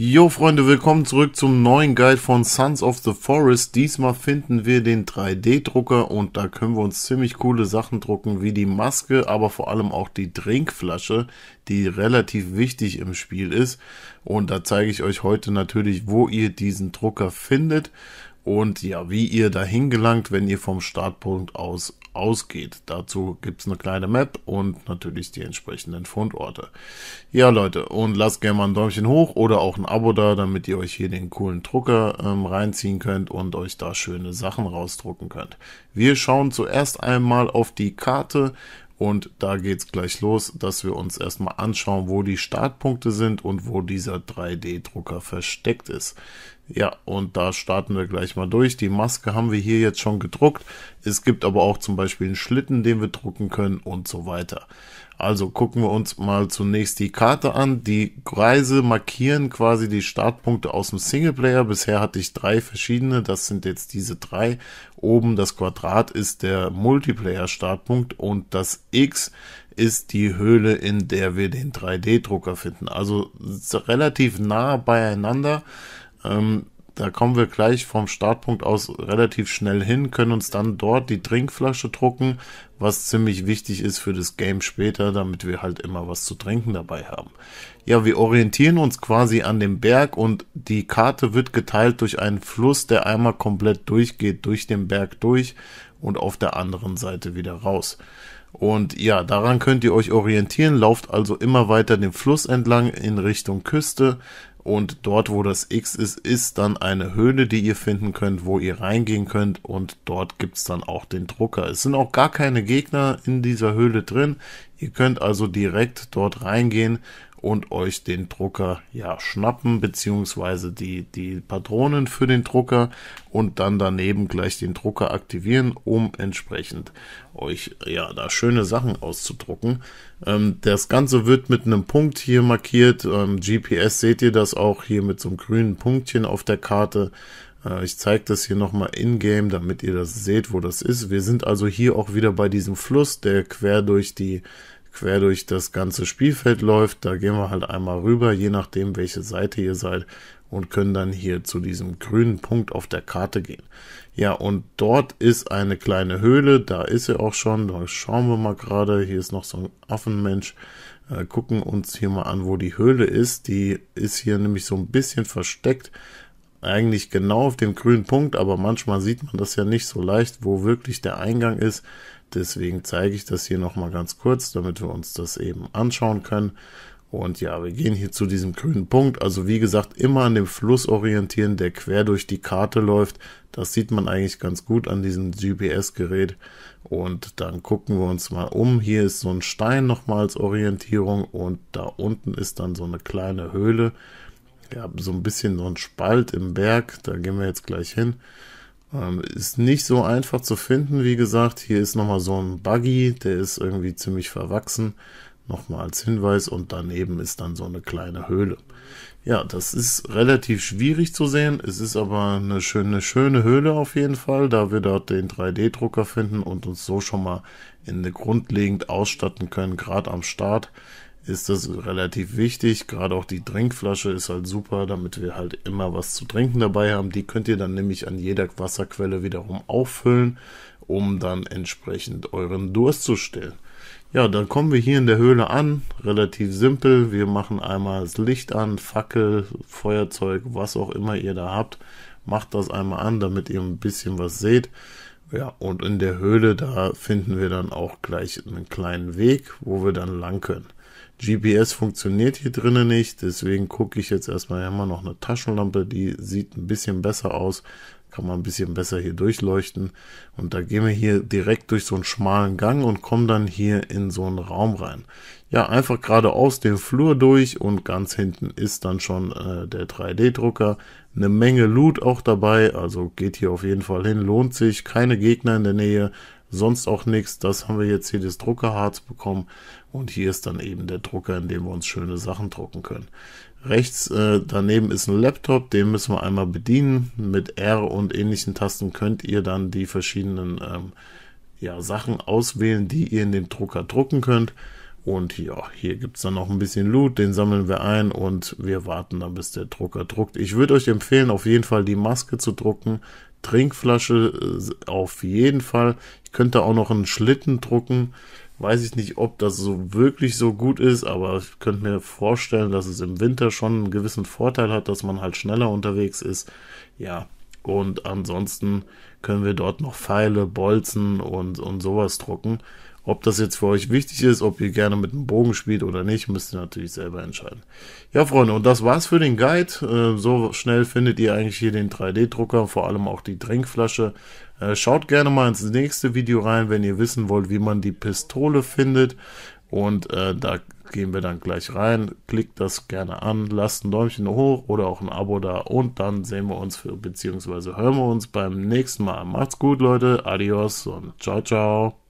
Jo Freunde, willkommen zurück zum neuen Guide von Sons of the Forest. Diesmal finden wir den 3D-Drucker und da können wir uns ziemlich coole Sachen drucken, wie die Maske, aber vor allem auch die Trinkflasche, die relativ wichtig im Spiel ist. Und da zeige ich euch heute natürlich, wo ihr diesen Drucker findet und ja, wie ihr dahin gelangt, wenn ihr vom Startpunkt aus ausgeht. Dazu gibt es eine kleine Map und natürlich die entsprechenden Fundorte. Ja Leute, und lasst gerne mal ein Däumchen hoch oder auch ein Abo da, damit ihr euch hier den coolen Drucker ähm, reinziehen könnt und euch da schöne Sachen rausdrucken könnt. Wir schauen zuerst einmal auf die Karte und da geht es gleich los, dass wir uns erstmal anschauen, wo die Startpunkte sind und wo dieser 3D-Drucker versteckt ist. Ja, und da starten wir gleich mal durch. Die Maske haben wir hier jetzt schon gedruckt. Es gibt aber auch zum Beispiel einen Schlitten, den wir drucken können und so weiter. Also gucken wir uns mal zunächst die Karte an. Die Kreise markieren quasi die Startpunkte aus dem Singleplayer. Bisher hatte ich drei verschiedene, das sind jetzt diese drei. Oben das Quadrat ist der Multiplayer-Startpunkt und das X ist die Höhle, in der wir den 3D-Drucker finden. Also relativ nah beieinander. Ähm, da kommen wir gleich vom Startpunkt aus relativ schnell hin, können uns dann dort die Trinkflasche drucken, was ziemlich wichtig ist für das Game später, damit wir halt immer was zu trinken dabei haben. Ja, wir orientieren uns quasi an dem Berg und die Karte wird geteilt durch einen Fluss, der einmal komplett durchgeht, durch den Berg durch und auf der anderen Seite wieder raus. Und ja, daran könnt ihr euch orientieren, lauft also immer weiter den Fluss entlang in Richtung Küste, und dort, wo das X ist, ist dann eine Höhle, die ihr finden könnt, wo ihr reingehen könnt. Und dort gibt es dann auch den Drucker. Es sind auch gar keine Gegner in dieser Höhle drin. Ihr könnt also direkt dort reingehen, und euch den Drucker ja schnappen, beziehungsweise die, die Patronen für den Drucker und dann daneben gleich den Drucker aktivieren, um entsprechend euch ja da schöne Sachen auszudrucken. Ähm, das Ganze wird mit einem Punkt hier markiert. Ähm, GPS seht ihr das auch hier mit so einem grünen Punktchen auf der Karte. Äh, ich zeige das hier nochmal in-game, damit ihr das seht, wo das ist. Wir sind also hier auch wieder bei diesem Fluss, der quer durch die quer durch das ganze Spielfeld läuft. Da gehen wir halt einmal rüber, je nachdem, welche Seite ihr seid und können dann hier zu diesem grünen Punkt auf der Karte gehen. Ja, und dort ist eine kleine Höhle, da ist sie auch schon, da schauen wir mal gerade, hier ist noch so ein Affenmensch, äh, gucken uns hier mal an, wo die Höhle ist, die ist hier nämlich so ein bisschen versteckt, eigentlich genau auf dem grünen Punkt, aber manchmal sieht man das ja nicht so leicht, wo wirklich der Eingang ist. Deswegen zeige ich das hier nochmal ganz kurz, damit wir uns das eben anschauen können. Und ja, wir gehen hier zu diesem grünen Punkt. Also wie gesagt, immer an dem Fluss orientieren, der quer durch die Karte läuft. Das sieht man eigentlich ganz gut an diesem GPS-Gerät. Und dann gucken wir uns mal um. Hier ist so ein Stein nochmal als Orientierung und da unten ist dann so eine kleine Höhle ja, so ein bisschen so ein Spalt im Berg, da gehen wir jetzt gleich hin. Ähm, ist nicht so einfach zu finden, wie gesagt. Hier ist nochmal so ein Buggy, der ist irgendwie ziemlich verwachsen. Nochmal als Hinweis und daneben ist dann so eine kleine Höhle. Ja, das ist relativ schwierig zu sehen. Es ist aber eine schöne, schöne Höhle auf jeden Fall, da wir dort den 3D-Drucker finden und uns so schon mal in der grundlegend ausstatten können, gerade am Start ist das relativ wichtig. Gerade auch die Trinkflasche ist halt super, damit wir halt immer was zu trinken dabei haben. Die könnt ihr dann nämlich an jeder Wasserquelle wiederum auffüllen, um dann entsprechend euren Durst zu stillen. Ja, dann kommen wir hier in der Höhle an. Relativ simpel. Wir machen einmal das Licht an, Fackel, Feuerzeug, was auch immer ihr da habt. Macht das einmal an, damit ihr ein bisschen was seht. Ja, und in der Höhle, da finden wir dann auch gleich einen kleinen Weg, wo wir dann lang können. GPS funktioniert hier drinnen nicht, deswegen gucke ich jetzt erstmal, hier haben noch eine Taschenlampe, die sieht ein bisschen besser aus, kann man ein bisschen besser hier durchleuchten und da gehen wir hier direkt durch so einen schmalen Gang und kommen dann hier in so einen Raum rein. Ja, einfach geradeaus den Flur durch und ganz hinten ist dann schon äh, der 3D-Drucker. Eine Menge Loot auch dabei, also geht hier auf jeden Fall hin, lohnt sich, keine Gegner in der Nähe, sonst auch nichts. Das haben wir jetzt hier des Druckerharz bekommen und hier ist dann eben der Drucker, in dem wir uns schöne Sachen drucken können. Rechts äh, daneben ist ein Laptop, den müssen wir einmal bedienen. Mit R und ähnlichen Tasten könnt ihr dann die verschiedenen ähm, ja, Sachen auswählen, die ihr in dem Drucker drucken könnt. Und ja, hier gibt es dann noch ein bisschen Loot, den sammeln wir ein und wir warten dann, bis der Drucker druckt. Ich würde euch empfehlen, auf jeden Fall die Maske zu drucken. Trinkflasche äh, auf jeden Fall. Ich könnte auch noch einen Schlitten drucken weiß ich nicht, ob das so wirklich so gut ist, aber ich könnte mir vorstellen, dass es im Winter schon einen gewissen Vorteil hat, dass man halt schneller unterwegs ist. Ja, und ansonsten können wir dort noch Pfeile, Bolzen und, und sowas drucken. Ob das jetzt für euch wichtig ist, ob ihr gerne mit dem Bogen spielt oder nicht, müsst ihr natürlich selber entscheiden. Ja, Freunde, und das war's für den Guide. Äh, so schnell findet ihr eigentlich hier den 3D-Drucker, vor allem auch die Trinkflasche äh, schaut gerne mal ins nächste Video rein, wenn ihr wissen wollt, wie man die Pistole findet. Und äh, da gehen wir dann gleich rein. Klickt das gerne an, lasst ein Däumchen hoch oder auch ein Abo da. Und dann sehen wir uns für, beziehungsweise hören wir uns beim nächsten Mal. Macht's gut, Leute. Adios und ciao, ciao.